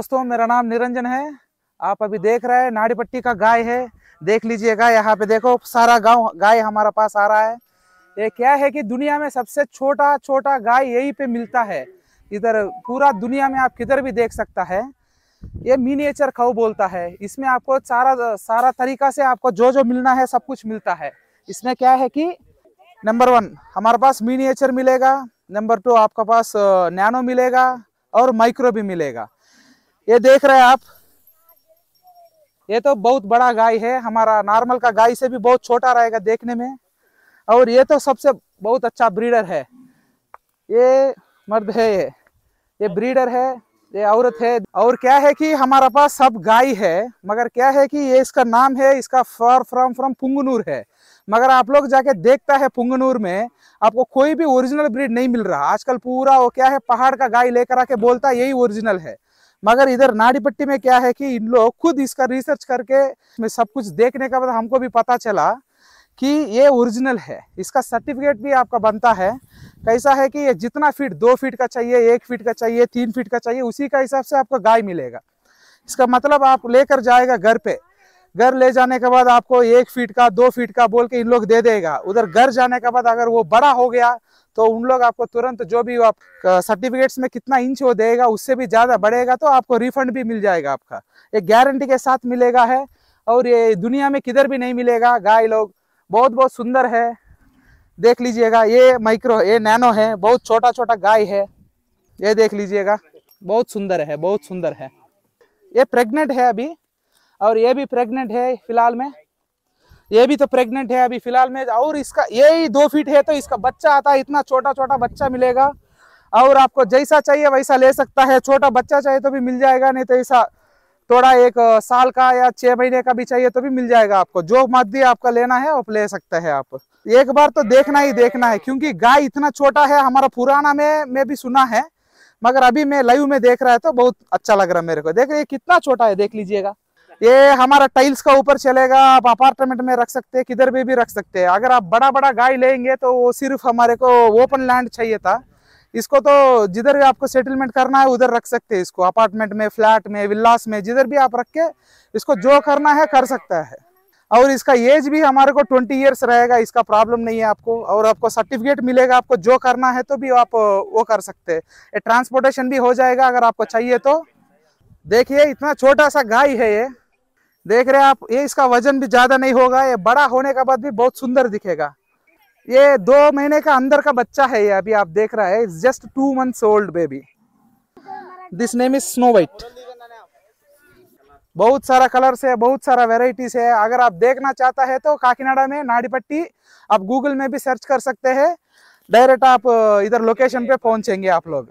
दोस्तों मेरा नाम निरंजन है आप अभी देख रहे हैं नाड़ीपट्टी का गाय है देख लीजिएगा यहाँ पे देखो सारा गांव गाय हमारा पास आ रहा है ये क्या है कि दुनिया में सबसे छोटा छोटा गाय यही पे मिलता है इधर पूरा दुनिया में आप किधर भी देख सकता है ये मिनिएचर खाऊ बोलता है इसमें आपको सारा सारा तरीका से आपको जो जो मिलना है सब कुछ मिलता है इसमें क्या है कि नंबर वन हमारे पास मिनिएचर मिलेगा नंबर टू आपका पास नैनो मिलेगा और माइक्रो भी मिलेगा ये देख रहे हैं आप ये तो बहुत बड़ा गाय है हमारा नॉर्मल का गाय से भी बहुत छोटा रहेगा देखने में और ये तो सबसे बहुत अच्छा ब्रीडर है ये मर्द है ये ये ब्रीडर है ये औरत है और क्या है कि हमारे पास सब गाय है मगर क्या है कि ये इसका नाम है इसका फॉर फ्रॉम फ्रॉम पुंगनूर है मगर आप लोग जाके देखता है पुंगनूर में आपको कोई भी ओरिजिनल ब्रीड नहीं मिल रहा आजकल पूरा वो क्या है पहाड़ का गाय लेकर आके बोलता यही ओरिजिनल है मगर इधर नाड़ीपट्टी में क्या है कि इन लोग खुद इसका रिसर्च करके सब कुछ देखने का बाद हमको भी पता चला कि ये ओरिजिनल है इसका सर्टिफिकेट भी आपका बनता है कैसा है कि ये जितना फीट दो फीट का चाहिए एक फीट का चाहिए तीन फीट का चाहिए उसी का हिसाब से आपको गाय मिलेगा इसका मतलब आप लेकर जाएगा घर पे घर ले जाने के बाद आपको एक फीट का दो फीट का बोल के इन लोग दे देगा उधर घर जाने के बाद अगर वो बड़ा हो गया तो उन लोग आपको तुरंत जो भी आप सर्टिफिकेट्स में कितना इंच वो देगा उससे भी ज़्यादा बढ़ेगा तो आपको रिफंड भी मिल जाएगा आपका ये गारंटी के साथ मिलेगा है और ये दुनिया में किधर भी नहीं मिलेगा गाय लोग बहुत बहुत सुंदर है देख लीजिएगा ये माइक्रो ये नैनो है बहुत छोटा छोटा गाय है ये देख लीजिएगा बहुत सुंदर है बहुत सुंदर है ये प्रेग्नेंट है अभी और ये भी प्रेग्नेंट है फिलहाल में ये भी तो प्रेग्नेंट है अभी फिलहाल में और इसका ये ही दो फीट है तो इसका बच्चा आता है इतना छोटा छोटा बच्चा मिलेगा और आपको जैसा चाहिए वैसा ले सकता है छोटा बच्चा चाहिए तो भी मिल जाएगा नहीं तो ऐसा थोड़ा एक साल का या छः महीने का भी चाहिए तो भी मिल जाएगा आपको जो मध्य आपका लेना है वो ले सकते हैं आप एक बार तो देखना ही देखना है क्योंकि गाय इतना छोटा है हमारा पुराना में मैं भी सुना है मगर अभी मैं लाइव में देख रहा है तो बहुत अच्छा लग रहा है मेरे को देख रहे कितना छोटा है देख लीजिएगा ये हमारा टाइल्स का ऊपर चलेगा आप अपार्टमेंट में रख सकते हैं किधर भी भी रख सकते हैं अगर आप बड़ा बड़ा गाय लेंगे तो वो सिर्फ हमारे को ओपन लैंड चाहिए था इसको तो जिधर भी आपको सेटलमेंट करना है उधर रख सकते हैं इसको अपार्टमेंट में फ्लैट में विल्लास में जिधर भी आप रख के इसको जो करना है कर सकता है और इसका एज भी हमारे को ट्वेंटी ईयर्स रहेगा इसका प्रॉब्लम नहीं है आपको और आपको सर्टिफिकेट मिलेगा आपको जो करना है तो भी आप वो कर सकते हैं ट्रांसपोर्टेशन भी हो जाएगा अगर आपको चाहिए तो देखिए इतना छोटा सा गाय है ये देख रहे हैं आप ये इसका वजन भी ज्यादा नहीं होगा ये बड़ा होने के बाद भी बहुत सुंदर दिखेगा ये दो महीने का अंदर का बच्चा है ये अभी आप देख रहा है just two months old baby this name is snow white बहुत सारा कलर से बहुत सारा वेराइटीज है अगर आप देखना चाहता है तो काकीनाडा में नाड़ीपट्टी आप गूगल में भी सर्च कर सकते हैं डायरेक्ट आप इधर लोकेशन पे पहुंचेंगे आप लोग